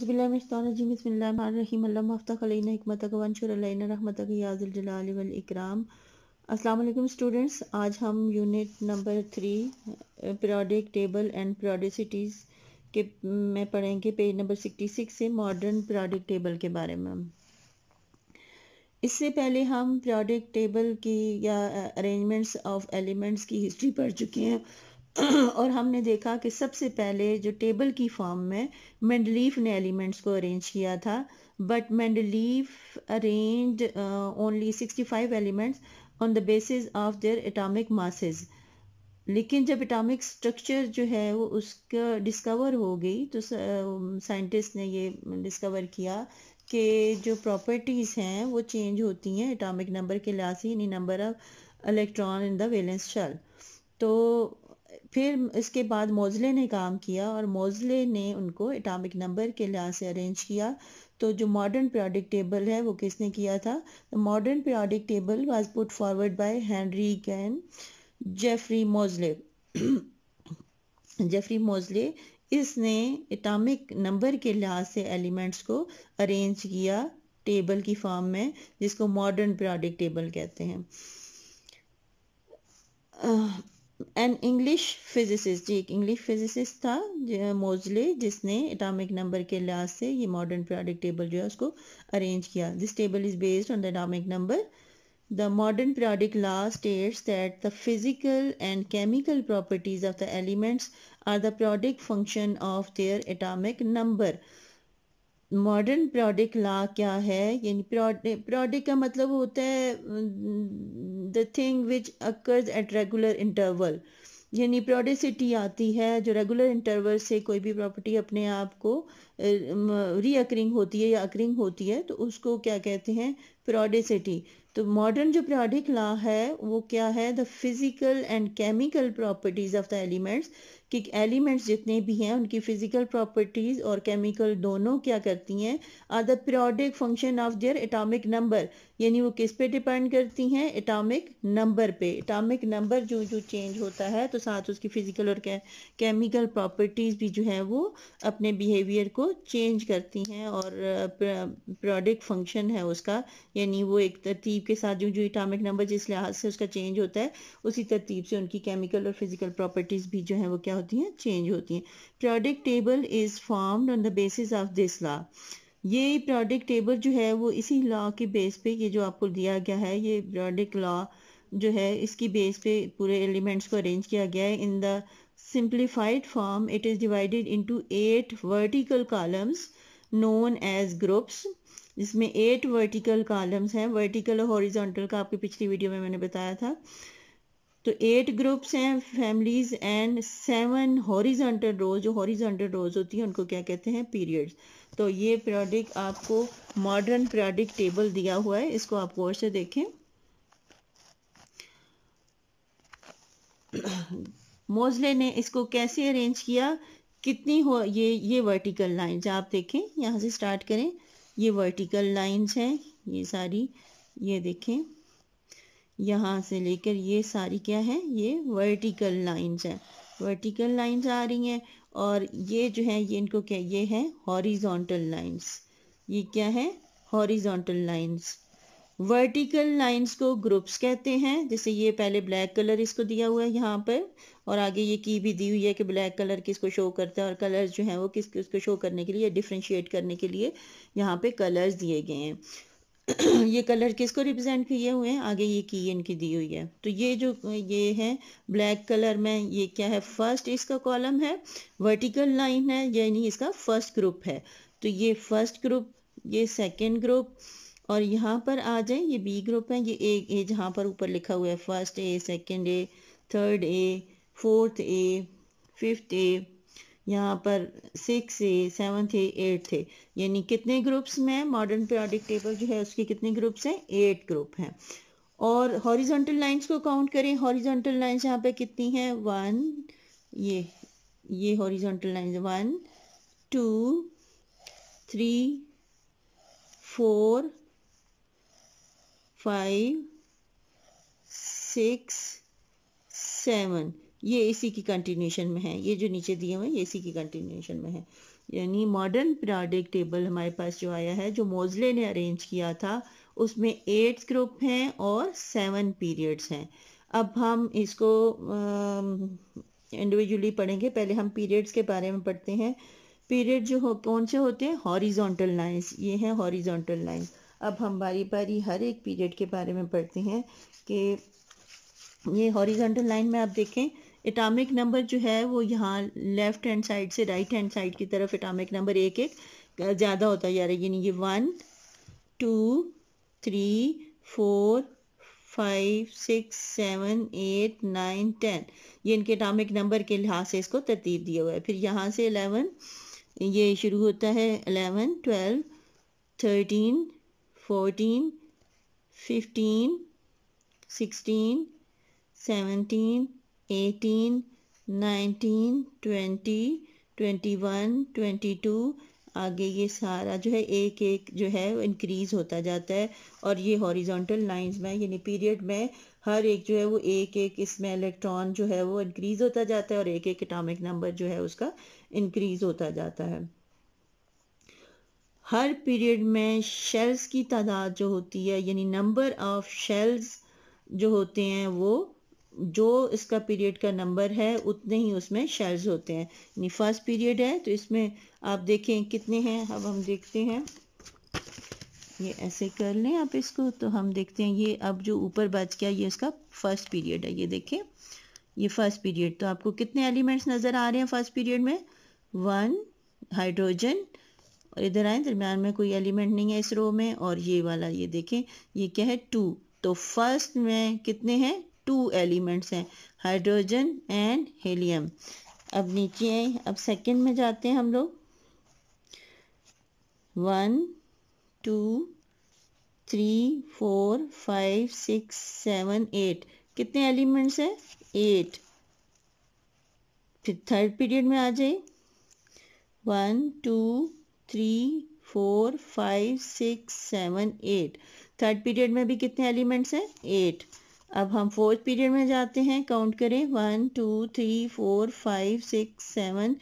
अज़बिल्लाफ्ताखलीमतकवनशरमतकयाज़लाम Aslam students आज हम unit number three periodic table and periodicities के में पढ़ेंगे पेज नंबर सिक्सटी सिक्स से मॉडर्न पीरियोडिक टेबल के बारे में इससे पहले हम पीरियोडिक टेबल की या अरेंजमेंट्स ऑफ एलिमेंट्स की हिस्ट्री पढ़ चुके हैं और हमने देखा कि सबसे पहले जो टेबल की फॉर्म में मेंडलीफ ने एलिमेंट्स को अरेंज किया था but Mendeleev arrange only 65 elements on the basis of their atomic masses लेकिन जब एटॉमिक स्ट्रक्चर जो है वो उसका डिस्कवर हो गई तो साइंटिस्ट um, ने ये डिस्कवर किया कि जो प्रॉपर्टीज़ हैं वो चेंज होती हैं एटॉमिक नंबर के लिहाज से यानी number of electron in the valence shell तो फिर इसके बाद मोजले ने काम किया और मोजले ने उनको एटॉमिक नंबर के लिहाज से अरेंज किया तो जो मॉडर्न पीरियोडिक टेबल है वो किसने किया था modern periodic table was put forward by Henry Gwyn Jeffreys Moseley Jeffreys Moseley इसने एटॉमिक नंबर के लिहाज से एलिमेंट्स को अरेंज किया टेबल की फॉर्म में जिसको मॉडर्न पीरियोडिक टेबल कहते हैं एन इंग्लिश फिजिसिस्ट जी एक इंग्लिश फिजिसिस्ट था मोजले जिसने एटॉमिक नंबर के लिहाज से ये मॉडर्न पीरियाडिक टेबल जो है उसको अरेंज किया this table is based on the atomic number the modern periodic law states that the physical and chemical properties of the elements are the periodic function of their atomic number modern periodic law क्या है यानी periodic का मतलब होता है the thing which occurs at regular interval यानी periodicity आती है जो रेगुलर इंटरवल से कोई भी प्रॉपर्टी अपने आप को रीअकरिंग होती है या अकरिंग होती है तो उसको क्या कहते हैं प्रोडिसिटी तो मॉडर्न जो प्रोडिक लॉ है वो क्या है the physical and chemical properties of the elements कि एलिमेंट्स जितने भी हैं उनकी फिजिकल प्रॉपर्टीज़ और केमिकल दोनों क्या करती हैं are the periodic function of their atomic number यानी वो किस पे डिपेंड करती हैं एटॉमिक नंबर पे एटॉमिक नंबर जो जो चेंज होता है तो साथ उसकी फिजिकल और केमिकल प्रॉपर्टीज़ भी जो हैं वो अपने बिहेवियर को चेंज करती हैं और पीरियोडिक uh, फंक्शन है उसका यानी वो एक तरतीब के साथ जो जो इटामिक नंबर जिस लिहाज से उसका चेंज होता है उसी तरतीब से उनकी केमिकल और फिजिकल प्रॉपर्टीज़ भी जो हैं वो क्या होती हैं चेंज होती हैं periodic table is form on the basis of this law ये प्रोडक्ट टेबल जो है वो इसी लॉ के बेस पे ये जो आपको दिया गया है ये प्रोडक्ट लॉ जो है इसकी बेस पे पूरे एलिमेंट्स को अरेंज किया गया है in the simplified form it is divided into eight vertical columns known as groups इसमें एट वर्टिकल कॉलम्स हैं वर्टिकल और हॉरिजॉन्टल का आपकी पिछली वीडियो में मैंने बताया था तो एट ग्रुप्स हैं families and seven horizontal rows जो हॉरिजॉन्टल रोज होती हैं उनको क्या कहते हैं पीरियड्स तो ये पीरियडिक आपको मॉडर्न पीरियडिक टेबल दिया हुआ है इसको आप गौर से देखें मोजले ने इसको कैसे अरेंज किया कितनी हो ये ये वर्टिकल लाइन आप देखें यहाँ से स्टार्ट करें ये वर्टिकल लाइन्स हैं ये सारी ये देखें यहाँ से लेकर ये सारी क्या है ये वर्टिकल लाइंस हैं वर्टिकल लाइंस आ रही हैं और ये जो है ये इनको क्या ये है हॉरिजॉन्टल लाइंस ये क्या है हॉरिजॉन्टल लाइंस वर्टिकल लाइंस को ग्रुप्स कहते हैं जैसे ये पहले ब्लैक कलर इसको दिया हुआ है यहाँ पर और आगे ये की भी दी हुई है कि ब्लैक कलर किसको शो करता है और कलर्स जो है वो किस किसको शो करने के लिए डिफ्रेंशिएट करने के लिए यहाँ पे कलर्स दिए गए हैं ये कलर किसको रिप्रेजेंट किए हुए हैं आगे ये की इनकी दी हुई है तो ये जो ये है ब्लैक कलर में ये क्या है फर्स्ट इसका कॉलम है वर्टिकल लाइन है यानी इसका फर्स्ट ग्रुप है तो ये फर्स्ट ग्रुप ये सेकेंड ग्रुप और यहाँ पर आ जाए ये बी ग्रुप है ये ए ए जहाँ पर ऊपर लिखा हुआ है first A second A third A fourth A fifth A यहाँ पर सिक्स थे सेवन थे एट थे यानी कितने ग्रुप्स में मॉडर्न पीरियोडिक टेबल जो है उसके कितने ग्रुप्स हैं एट ग्रुप हैं और हॉरिजॉन्टल लाइंस को काउंट करें हॉरिजॉन्टल लाइंस यहाँ पे कितनी हैं वन ये ये horizontal lines one two three four five six seven ये सी की कंटिन्यूशन में है ये जो नीचे दिए हुए हैं ये एसी की कंटिन्यूशन में है यानी मॉडर्न पीरियोडिक टेबल हमारे पास जो आया है जो मोजले ने अरेंज किया था उसमें एट्थ ग्रुप हैं और सेवन पीरियड्स हैं अब हम इसको इंडिविजुअली पढ़ेंगे पहले हम पीरियड्स के बारे में पढ़ते हैं पीरियड जो हो कौन से होते हैं हॉरिजोंटल लाइंस ये हैं हॉरिजोंटल लाइन अब हम बारी बारी हर एक पीरियड के बारे में पढ़ते हैं कि ये हॉरिजॉन्टल लाइन में आप देखें एटामिक नंबर जो है वो यहाँ लेफ्ट हैंड साइड से राइट हैंड साइड की तरफ एटामिक नंबर एक एक ज़्यादा होता जा रहा है यानी ये one two three four five six seven eight nine ten ये इनके एटामिक नंबर के लिहाज से इसको तरतीब दिया हुआ है फिर यहाँ से एलेवन ये शुरू होता है eleven twelve thirteen fourteen fifteen sixteen seventeen 18, 19, 20, 21, 22 आगे ये सारा जो है एक एक जो है इंक्रीज़ होता जाता है और ये हॉरिजॉन्टल लाइंस में यानी पीरियड में हर एक जो है वो एक एक इसमें इलेक्ट्रॉन जो है वो इंक्रीज़ होता जाता है और एक एक एटॉमिक नंबर जो है उसका इंक्रीज़ होता जाता है हर पीरियड में शेल्स की तादाद जो होती है यानी नंबर ऑफ शेल्स जो होते हैं वो जो इसका पीरियड का नंबर है उतने ही उसमें शेल्स होते हैं यानी फर्स्ट पीरियड है तो इसमें आप देखें कितने हैं अब हम देखते हैं ये ऐसे कर लें आप इसको तो हम देखते हैं ये अब जो ऊपर बच गया ये इसका फर्स्ट पीरियड है ये देखें ये फर्स्ट पीरियड तो आपको कितने एलिमेंट्स नज़र आ रहे हैं फर्स्ट पीरियड में वन हाइड्रोजन और इधर आए दरमियान में कोई एलिमेंट नहीं है इस रो में और ये वाला ये देखें ये क्या है टू तो फर्स्ट में कितने हैं टू एलिमेंट्स हैं हाइड्रोजन एंड हीलियम अब नीचे आए अब सेकंड में जाते हैं हम लोग one two three four five six seven eight कितने एलिमेंट्स हैं एट फिर थर्ड पीरियड में आ जाए one two three four five six seven eight third period में भी कितने एलिमेंट्स हैं एट अब हम फोर्थ पीरियड में जाते हैं काउंट करें one two three four five six seven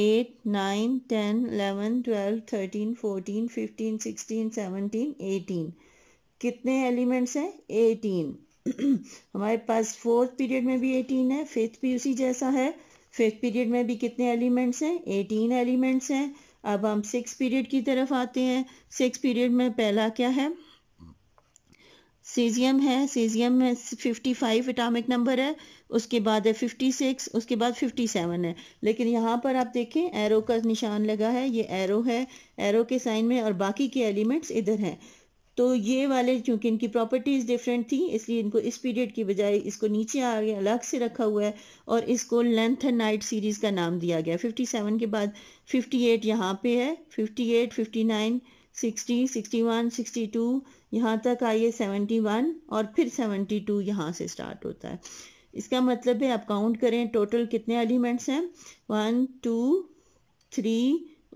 eight nine ten eleven twelve thirteen fourteen fifteen sixteen seventeen eighteen कितने एलिमेंट्स हैं एटीन हमारे पास फोर्थ पीरियड में भी एटीन है फिफ्थ भी उसी जैसा है फिफ्थ पीरियड में भी कितने एलिमेंट्स हैं एटीन एलिमेंट्स हैं अब हम सिक्स पीरियड की तरफ आते हैं सिक्स पीरियड में पहला क्या है सीजियम है सीजियम में 55 एटॉमिक नंबर है उसके बाद है 56 उसके बाद 57 है लेकिन यहाँ पर आप देखें एरो का निशान लगा है ये एरो है एरो के साइन में और बाकी के एलिमेंट्स इधर हैं तो ये वाले चूँकि इनकी प्रॉपर्टीज़ डिफरेंट थी इसलिए इनको इस पीरियड की बजाय इसको नीचे आगे अलग से रखा हुआ है और इसको लेंथ एंड नाइट सीरीज़ का नाम दिया गया 57 के बाद 58 एट यहाँ पे है 58, 59, 60, 61, 62, यहाँ तक आइए सेवेंटी वन और फिर सेवेंटी टू यहाँ से स्टार्ट होता है इसका मतलब है आप काउंट करें टोटल कितने एलिमेंट्स हैं वन टू थ्री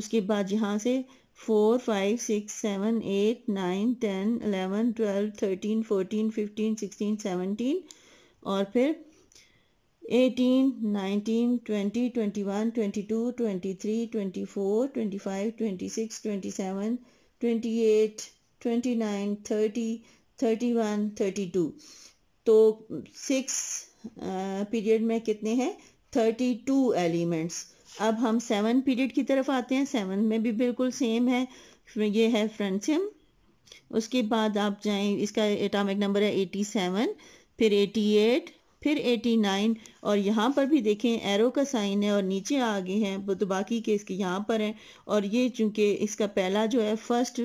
उसके बाद यहाँ से four five six seven eight nine ten eleven twelve thirteen fourteen fifteen sixteen seventeen और फिर eighteen nineteen twenty twenty one twenty two twenty three twenty four twenty five twenty six twenty seven twenty eight twenty nine thirty thirty one thirty two तो six period uh, में कितने हैं thirty two elements अब हम seven period की तरफ आते हैं सेवन में भी बिल्कुल सेम है ये है फ्रेंसियम उसके बाद आप जाएं इसका एटॉमिक नंबर है एटी सेवन फिर एटी एट फिर 89 और यहाँ पर भी देखें एरो का साइन है और नीचे आगे हैं वो तो बाकी के इसके यहाँ पर हैं और ये चूंकि इसका पहला जो है फर्स्ट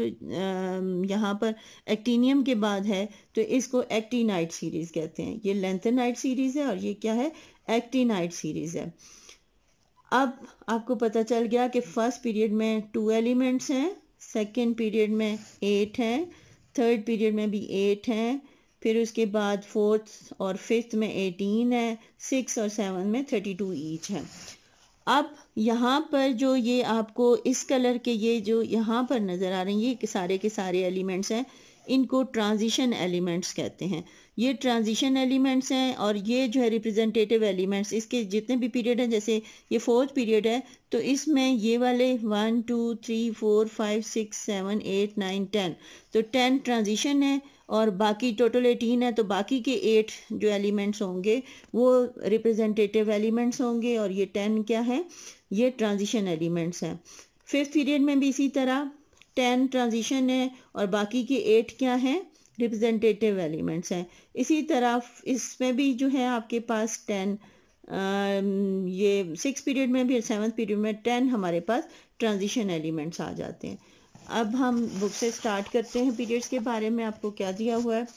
यहाँ पर एक्टीनियम के बाद है तो इसको एक्टिनाइट सीरीज़ कहते हैं ये लेंथेनाइट सीरीज़ है और ये क्या है एक्टिनाइट सीरीज़ है अब आपको पता चल गया कि फर्स्ट पीरियड में टू एलिमेंट्स हैं सेकेंड पीरियड में एट हैं थर्ड पीरियड में भी एट हैं फिर उसके बाद फोर्थ और फिफ्थ में एटीन है सिक्स और सेवन में थर्टी टू ईच है अब यहाँ पर जो ये आपको इस कलर के ये जो यहाँ पर नज़र आ रहे हैं ये सारे के सारे एलिमेंट्स हैं इनको ट्रांजिशन एलिमेंट्स कहते हैं ये ट्रांजिशन एलिमेंट्स हैं और ये जो है रिप्रेजेंटेटिव एलिमेंट्स इसके जितने भी पीरियड हैं जैसे ये फोर्थ पीरियड है तो इसमें ये वाले one two three four five six seven eight nine ten तो टेन ट्रांजिशन है और बाकी टोटल एटीन है तो बाकी के एट जो एलिमेंट्स होंगे वो रिप्रेजेंटेटिव एलिमेंट्स होंगे और ये टेन क्या है ये ट्रांजिशन एलिमेंट्स हैं फिफ्थ पीरियड में भी इसी तरह टेन ट्रांजिशन है और बाकी के एट क्या हैं रिप्रेजेंटेटिव एलिमेंट्स हैं इसी तरह इसमें भी जो है आपके पास टेन ये सिक्स पीरियड में भी सेवन्थ पीरियड में टेन हमारे पास ट्रांजिशन एलिमेंट्स आ जाते हैं अब हम बुक से स्टार्ट करते हैं पीरियड्स के बारे में आपको क्या दिया हुआ है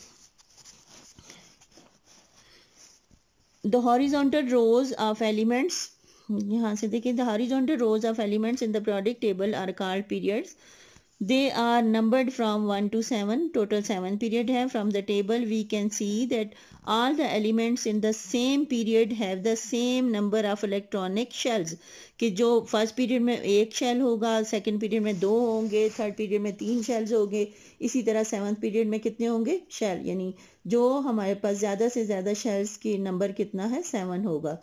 the horizontal rows of elements यहाँ से देखिए the horizontal rows of elements in the periodic table are called periods They are numbered from 1 to 7. Total 7 period है. From the table we can see that all the elements in the same period have the same number of electronic shells. कि जो first period में एक shell होगा second period में दो होंगे third period में तीन शेल्स होंगे इसी तरह सेवन्थ पीरियड में कितने होंगे शेल यानी जो हमारे पास ज़्यादा से ज़्यादा शेल्स की नंबर कितना है सेवन होगा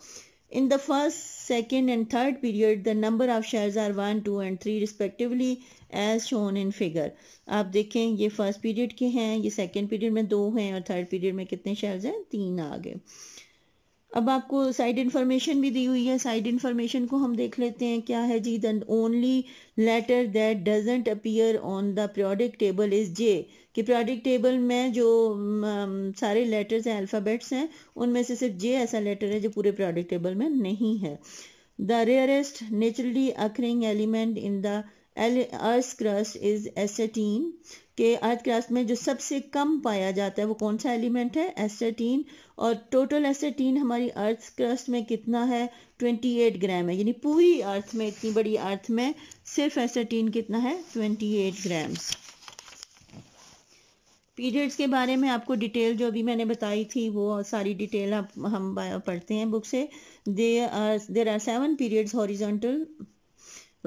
In the first, second and third period, the number of shares are 1, 2 and 3 respectively as shown in figure. आप देखें ये फर्स्ट पीरियड के हैं ये सेकेंड पीरियड में दो हैं और थर्ड पीरियड में कितने शेयर्स हैं तीन आ गए अब आपको साइड इंफॉर्मेशन भी दी हुई है साइड इंफॉर्मेशन को हम देख लेते हैं क्या है जी the only letter that doesn't appear on the product table is J कि प्रोडक्ट टेबल में जो सारे लेटर्स हैं अल्फ़ाबेट्स हैं उनमें से सिर्फ जे ऐसा लेटर है जो पूरे प्रोडक्ट टेबल में नहीं है the rarest naturally occurring element in the earth's crust is astatine कि आज क्लास में जो सबसे कम पाया जाता है वो कौन सा एलिमेंट है एसेटीन और टोटल एसेटीन हमारी अर्थ क्रस्ट में कितना है 28 ग्राम है यानी पूरी अर्थ में इतनी बड़ी अर्थ में सिर्फ एसेटीन कितना है 28 ग्राम्स पीरियड्स के बारे में आपको डिटेल जो अभी मैंने बताई थी वो सारी डिटेल आप हम पढ़ते हैं बुक से there are seven periods horizontal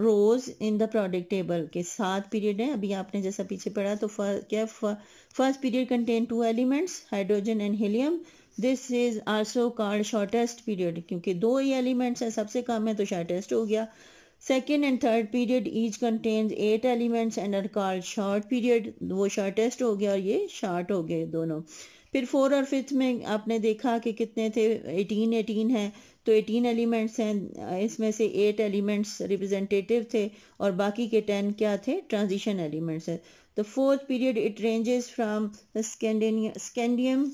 rows in the product table के सात पीरियड हैं अभी आपने जैसा पीछे पढ़ा तो फर्स्ट क्या first period contain two elements hydrogen and helium this is also called shortest period क्योंकि दो ही एलिमेंट्स हैं सबसे कम है तो शॉर्टेस्ट हो गया second and third period each contain eight elements and are called short period वो शॉर्टेस्ट हो गया और ये शॉर्ट हो गए दोनों फिर फोर और फिफ्थ में आपने देखा कि कितने थे एटीन एटीन है तो एटीन एलिमेंट्स हैं इसमें से एट एलिमेंट्स रिप्रेजेंटेटिव थे और बाकी के टेन क्या थे ट्रांजिशन एलिमेंट्स है तो fourth period it ranges from scandium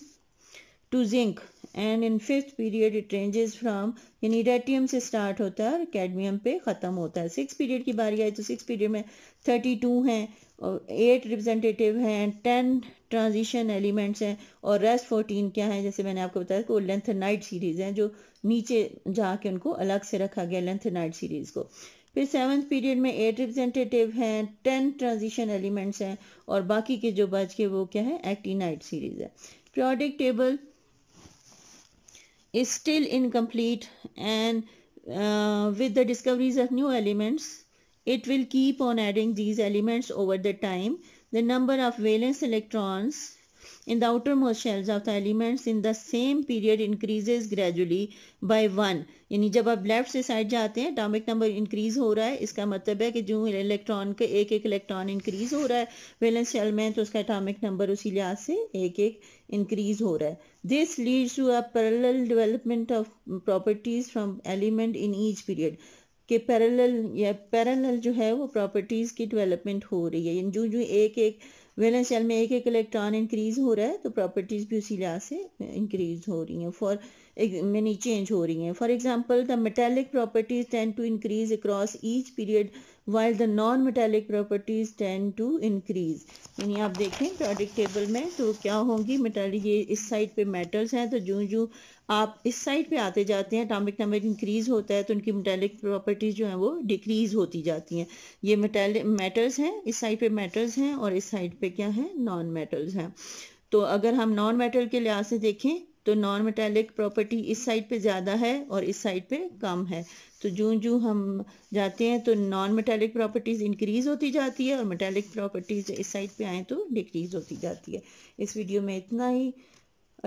to zinc and in fifth period it ranges from यानी रेटियम से स्टार्ट होता है और कैडमियम पे ख़त्म होता है सिक्स पीरियड की बारी आई तो सिक्स पीरियड में थर्टी टू हैं एट रिप्रेजेंटेटिव हैं टेन ट्रांजिशन एलिमेंट्स हैं और रेस्ट फोर्टीन क्या है जैसे मैंने आपको बताया कि वो लेंथ नाइट सीरीज़ हैं जो नीचे जाके उनको अलग से रखा गया नाइट सीरीज़ को फिर सेवन्थ पीरियड में एट रिप्रेजेंटेटिव हैं टेन ट्रांजिशन एलिमेंट्स हैं और बाकी के जो बच के वो क्या है एक्टी नाइट सीरीज़ है periodic table is still incomplete and with the discoveries of new elements It will keep on adding these elements over the time. The number of valence electrons in the outermost shells of the elements in the same period increases gradually by one यानी जब आप left से side जाते हैं atomic number increase हो रहा है इसका मतलब है कि जो इलेक्ट्रॉन का एक एक इलेक्ट्रॉन इंक्रीज हो रहा है वेलेंस शेल में तो उसका एटॉमिक नंबर उसी लिहाज से एक एक इंक्रीज हो रहा है this leads to a parallel development of properties from element in each period के पैरेलल या पैरेलल जो है वो प्रॉपर्टीज़ की डेवलपमेंट हो रही है जो जो एक एक वैलेंस सेल में एक एक इलेक्ट्रॉन इंक्रीज़ हो रहा है तो प्रॉपर्टीज़ भी उसी लिहाज से इंक्रीज़ हो रही हैं फॉर मैनी चेंज हो रही हैं for example the metallic properties tend to increase across each period while the non metallic properties tend to increase यानी आप देखें periodic टेबल में तो क्या होंगी मेटेलिक ये इस साइड पे मेटल्स हैं तो जूँ जूँ आप इस साइड पे आते जाते हैं टॉमिक नंबर इंक्रीज होता है तो उनकी मेटेलिक प्रॉपर्टीज जो हैं वो डिक्रीज होती जाती हैं ये मेटेलिक मेटल्स हैं इस साइड पे मेटल्स हैं और इस साइड पे क्या है नॉन मेटल्स हैं तो अगर हम नॉन मेटल के लिहाज से देखें तो नॉन मेटेलिक प्रॉपर्टी इस साइड पे ज़्यादा है और इस साइड पे कम है तो जू जूँ हम जाते हैं तो नॉन मेटेलिक प्रॉपर्टीज़ इंक्रीज़ होती जाती है और मेटेलिक प्रॉपर्टीज़ इस साइड पे आए तो डिक्रीज़ होती जाती है इस वीडियो में इतना ही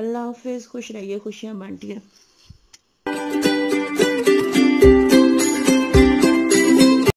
अल्लाह हाफिज़ खुश रहिए खुशियाँ बांटिए